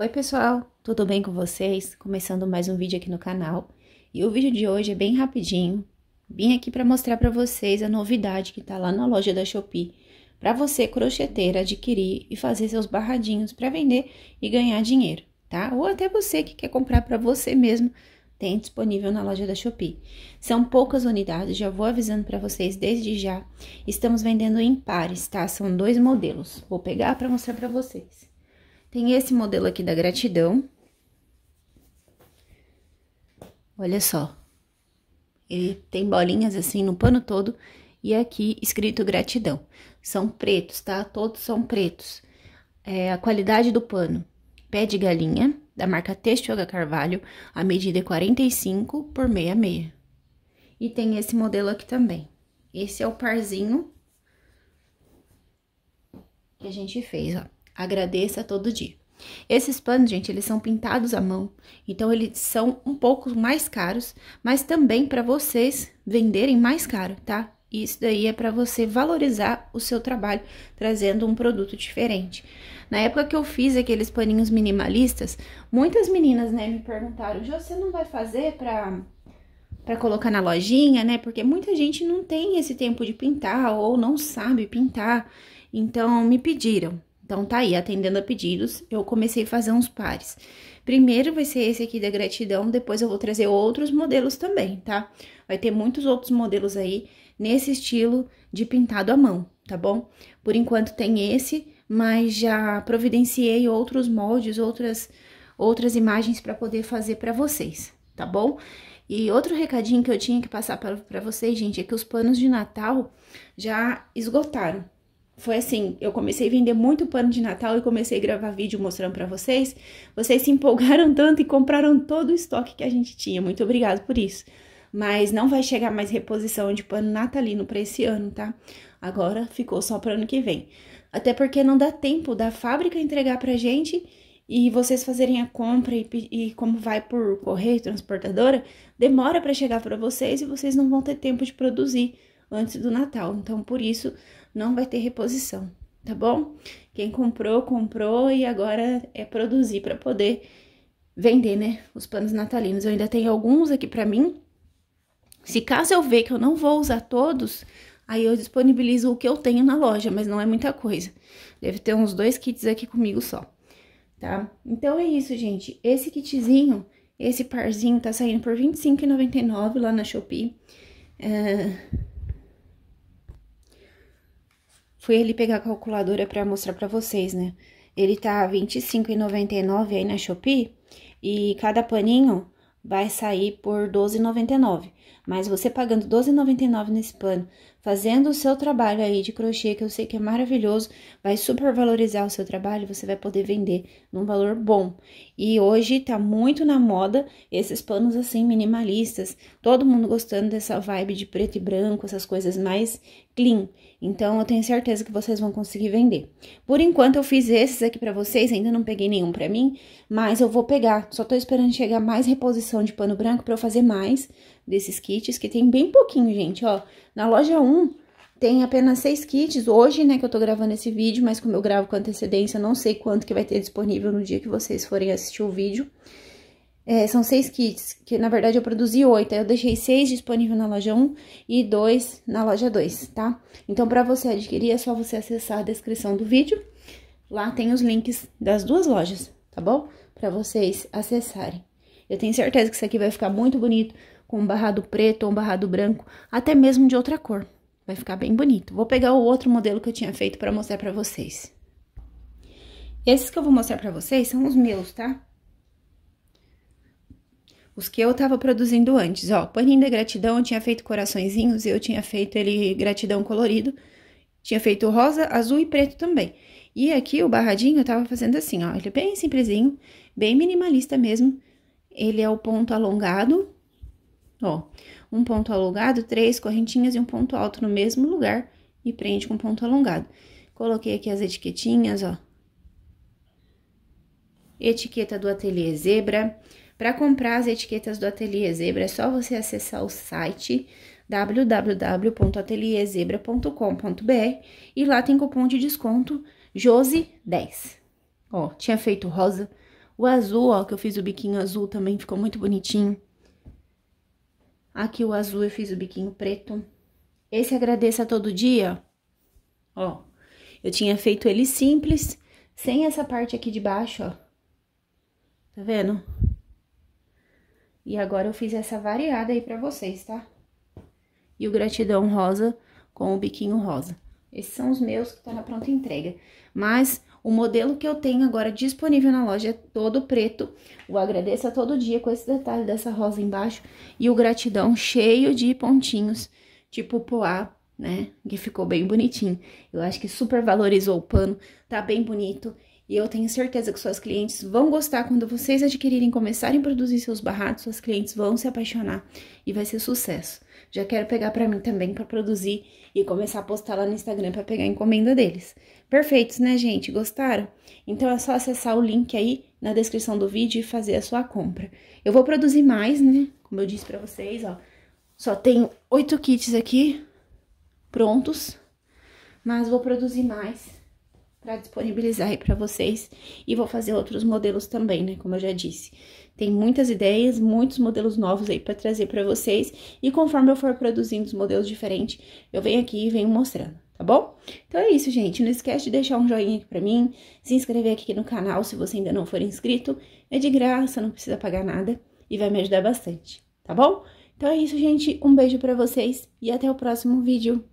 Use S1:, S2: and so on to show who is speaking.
S1: Oi pessoal, tudo bem com vocês? Começando mais um vídeo aqui no canal. E o vídeo de hoje é bem rapidinho. Vim aqui para mostrar para vocês a novidade que está lá na loja da Shopee para você crocheteira adquirir e fazer seus barradinhos para vender e ganhar dinheiro, tá? Ou até você que quer comprar para você mesmo, tem disponível na loja da Shopee. São poucas unidades, já vou avisando para vocês desde já. Estamos vendendo em pares, tá? São dois modelos. Vou pegar para mostrar para vocês. Tem esse modelo aqui da gratidão. Olha só. Ele tem bolinhas assim no pano todo e aqui escrito gratidão. São pretos, tá? Todos são pretos. É, a qualidade do pano. Pé de galinha, da marca da Carvalho, a medida é 45 por 66. E tem esse modelo aqui também. Esse é o parzinho que a gente fez, ó. Agradeça todo dia. Esses panos, gente, eles são pintados à mão, então eles são um pouco mais caros, mas também para vocês venderem mais caro, tá? isso daí é para você valorizar o seu trabalho trazendo um produto diferente. Na época que eu fiz aqueles paninhos minimalistas, muitas meninas, né, me perguntaram: "Jô, você não vai fazer para para colocar na lojinha, né? Porque muita gente não tem esse tempo de pintar ou não sabe pintar". Então me pediram. Então, tá aí, atendendo a pedidos, eu comecei a fazer uns pares. Primeiro vai ser esse aqui da gratidão, depois eu vou trazer outros modelos também, tá? Vai ter muitos outros modelos aí nesse estilo de pintado à mão, tá bom? Por enquanto tem esse, mas já providenciei outros moldes, outras outras imagens para poder fazer para vocês, tá bom? E outro recadinho que eu tinha que passar para vocês, gente, é que os panos de Natal já esgotaram, foi assim, eu comecei a vender muito pano de Natal e comecei a gravar vídeo mostrando para vocês. Vocês se empolgaram tanto e compraram todo o estoque que a gente tinha. Muito obrigado por isso. Mas não vai chegar mais reposição de pano natalino para esse ano, tá? Agora ficou só para ano que vem. Até porque não dá tempo da fábrica entregar pra gente e vocês fazerem a compra e, e como vai por correio, transportadora, demora para chegar para vocês e vocês não vão ter tempo de produzir antes do Natal. Então, por isso, não vai ter reposição, tá bom? Quem comprou, comprou e agora é produzir para poder vender, né? Os panos natalinos. Eu ainda tenho alguns aqui para mim. Se caso eu ver que eu não vou usar todos, aí eu disponibilizo o que eu tenho na loja, mas não é muita coisa. Deve ter uns dois kits aqui comigo só, tá? Então é isso, gente. Esse kitzinho, esse parzinho tá saindo por R$25,99 lá na Shopee. É... Fui ele pegar a calculadora para mostrar para vocês, né? Ele tá R$25,99 aí na Shopee e cada paninho vai sair por R$12,99. Mas você pagando R$12,99 nesse pano, fazendo o seu trabalho aí de crochê, que eu sei que é maravilhoso, vai super valorizar o seu trabalho, você vai poder vender num valor bom. E hoje tá muito na moda esses panos assim minimalistas, todo mundo gostando dessa vibe de preto e branco, essas coisas mais clean. Então eu tenho certeza que vocês vão conseguir vender. Por enquanto eu fiz esses aqui para vocês, ainda não peguei nenhum para mim, mas eu vou pegar. Só tô esperando chegar mais reposição de pano branco para eu fazer mais desses kits, que tem bem pouquinho, gente, ó. Na loja 1 tem apenas seis kits, hoje, né, que eu tô gravando esse vídeo, mas como eu gravo com antecedência, não sei quanto que vai ter disponível no dia que vocês forem assistir o vídeo. É, são seis kits, que na verdade eu produzi oito, eu deixei seis disponíveis na loja 1 e dois na loja 2, tá? Então, pra você adquirir, é só você acessar a descrição do vídeo, lá tem os links das duas lojas, tá bom? Pra vocês acessarem. Eu tenho certeza que isso aqui vai ficar muito bonito, com um barrado preto ou um barrado branco, até mesmo de outra cor. Vai ficar bem bonito. Vou pegar o outro modelo que eu tinha feito para mostrar para vocês. Esses que eu vou mostrar para vocês são os meus, tá? Os que eu tava produzindo antes, ó. Paninho da gratidão, eu tinha feito coraçõezinhos, eu tinha feito ele gratidão colorido. Tinha feito rosa, azul e preto também. E aqui o barradinho eu tava fazendo assim, ó. Ele é bem simplesinho, bem minimalista mesmo. Ele é o ponto alongado, Ó, um ponto alongado, três correntinhas e um ponto alto no mesmo lugar e prende com ponto alongado. Coloquei aqui as etiquetinhas, ó. Etiqueta do Ateliê Zebra. Para comprar as etiquetas do Ateliê Zebra, é só você acessar o site www.ateliezebra.com.br e lá tem cupom de desconto Jose10. Ó, tinha feito rosa. O azul, ó, que eu fiz o biquinho azul também ficou muito bonitinho. Aqui o azul eu fiz o biquinho preto. Esse agradeça todo dia, ó. Eu tinha feito ele simples, sem essa parte aqui de baixo, ó. Tá vendo? E agora eu fiz essa variada aí pra vocês, tá? E o gratidão rosa com o biquinho rosa. Esses são os meus que tá na pronta entrega. Mas o modelo que eu tenho agora disponível na loja é todo preto. O agradeço a todo dia com esse detalhe dessa rosa embaixo e o gratidão cheio de pontinhos, tipo poá, né? Que ficou bem bonitinho. Eu acho que super valorizou o pano, tá bem bonito. E eu tenho certeza que suas clientes vão gostar quando vocês adquirirem, começarem a produzir seus barrados, suas clientes vão se apaixonar e vai ser sucesso. Já quero pegar para mim também para produzir e começar a postar lá no Instagram para pegar a encomenda deles. Perfeitos, né, gente? Gostaram? Então é só acessar o link aí na descrição do vídeo e fazer a sua compra. Eu vou produzir mais, né? Como eu disse para vocês, ó. Só tenho oito kits aqui prontos, mas vou produzir mais para disponibilizar aí para vocês e vou fazer outros modelos também, né, como eu já disse. Tem muitas ideias, muitos modelos novos aí para trazer para vocês e conforme eu for produzindo os modelos diferentes, eu venho aqui e venho mostrando, tá bom? Então é isso, gente, não esquece de deixar um joinha aqui para mim, se inscrever aqui no canal se você ainda não for inscrito, é de graça, não precisa pagar nada e vai me ajudar bastante, tá bom? Então é isso, gente, um beijo para vocês e até o próximo vídeo.